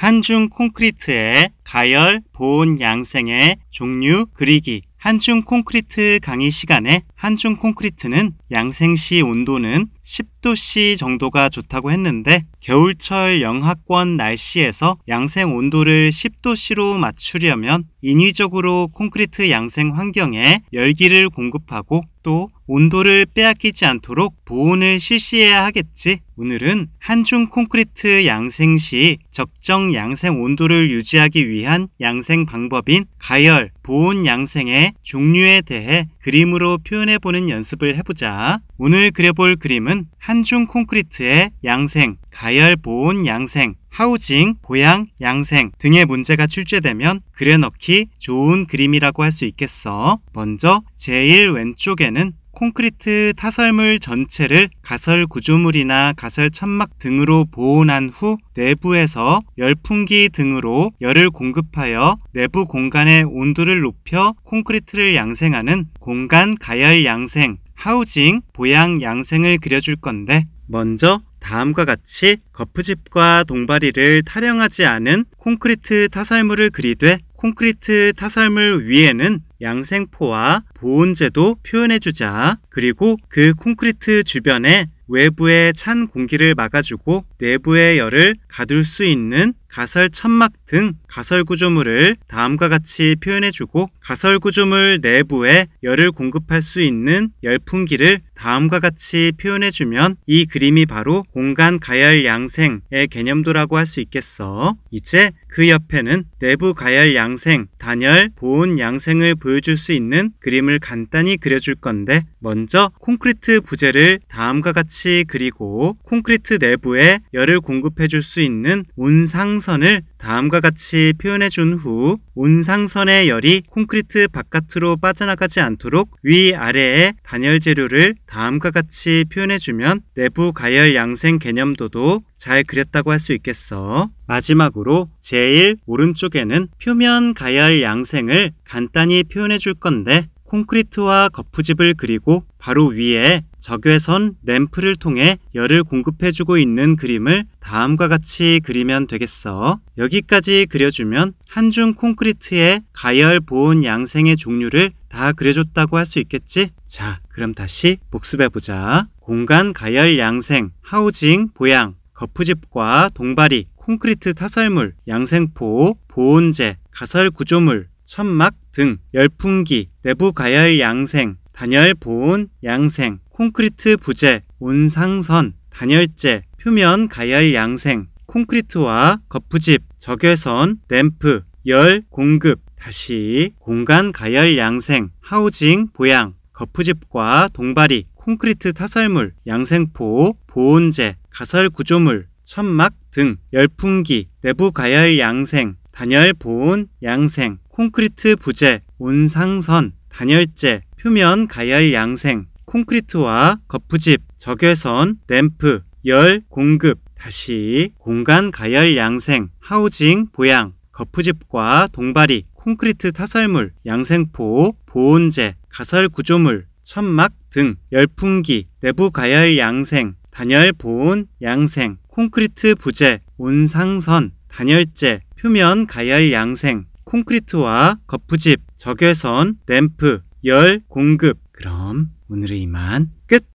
한중 콘크리트의 가열, 보온 양생의 종류 그리기 한중 콘크리트 강의 시간에 한중 콘크리트는 양생시 온도는 10도씨 정도가 좋다고 했는데 겨울철 영하권 날씨에서 양생 온도를 10도씨로 맞추려면 인위적으로 콘크리트 양생 환경에 열기를 공급하고 또 온도를 빼앗기지 않도록 보온을 실시해야 하겠지. 오늘은 한중 콘크리트 양생 시 적정 양생 온도를 유지하기 위한 양생 방법인 가열, 보온 양생의 종류에 대해 그림으로 표현해 보는 연습을 해보자. 오늘 그려볼 그림은 한중 콘크리트의 양생, 가열, 보온 양생, 하우징, 보양, 양생 등의 문제가 출제되면 그려넣기 좋은 그림이라고 할 수 있겠어. 먼저 제일 왼쪽에는 콘크리트 타설물 전체를 가설 구조물이나 가설 천막 등으로 보온한 후 내부에서 열풍기 등으로 열을 공급하여 내부 공간의 온도를 높여 콘크리트를 양생하는 공간 가열 양생, 하우징, 보양 양생을 그려줄 건데 먼저 다음과 같이 거푸집과 동바리를 타령하지 않은 콘크리트 타설물을 그리되 콘크리트 타살물 위에는 양생포와 보온재도 표현해주자. 그리고 그 콘크리트 주변에 외부의 찬 공기를 막아주고 내부의 열을 가둘 수 있는 가설 천막 등 가설 구조물을 다음과 같이 표현해주고 가설 구조물 내부에 열을 공급할 수 있는 열풍기를 다음과 같이 표현해주면 이 그림이 바로 공간 가열 양생의 개념도라고 할 수 있겠어. 이제 그 옆에는 내부 가열 양생, 단열, 보온 양생을 보여줄 수 있는 그림을 간단히 그려줄 건데 먼저 콘크리트 부재를 다음과 같이 그리고 콘크리트 내부에 열을 공급해줄 수 있는 온상 상선을 다음과 같이 표현해 준 후 온상선의 열이 콘크리트 바깥으로 빠져나가지 않도록 위아래의 단열 재료를 다음과 같이 표현해 주면 내부 가열 양생 개념도도 잘 그렸다고 할 수 있겠어. 마지막으로 제일 오른쪽에는 표면 가열 양생을 간단히 표현해 줄 건데 콘크리트와 거푸집을 그리고 바로 위에 적외선 램프를 통해 열을 공급해주고 있는 그림을 다음과 같이 그리면 되겠어. 여기까지 그려주면 한중 콘크리트의 가열 보온 양생의 종류를 다 그려줬다고 할 수 있겠지? 자, 그럼 다시 복습해보자. 공간 가열 양생, 하우징, 보양, 거푸집과 동바리, 콘크리트 타설물, 양생포, 보온재, 가설 구조물, 천막 등, 열풍기, 내부 가열 양생, 단열 보온 양생, 콘크리트 부재, 온상선, 단열재, 표면 가열 양생, 콘크리트와 거푸집, 적외선, 램프, 열 공급, 다시 공간 가열 양생, 하우징 보양, 거푸집과 동바리, 콘크리트 타설물, 양생포, 보온재, 가설 구조물, 천막 등, 열풍기, 내부 가열 양생, 단열 보온 양생, 콘크리트 부재, 온상선, 단열재, 표면 가열 양생, 콘크리트와 거푸집, 적외선, 램프, 열 공급, 다시 공간 가열 양생, 하우징 보양, 거푸집과 동바리, 콘크리트 타설물, 양생포, 보온재, 가설 구조물, 천막 등 열풍기, 내부 가열 양생, 단열 보온 양생, 콘크리트 부재, 온상선, 단열재, 표면 가열 양생, 콘크리트와 거푸집, 적외선, 램프, 열, 공급. 그럼 오늘은 이만 끝!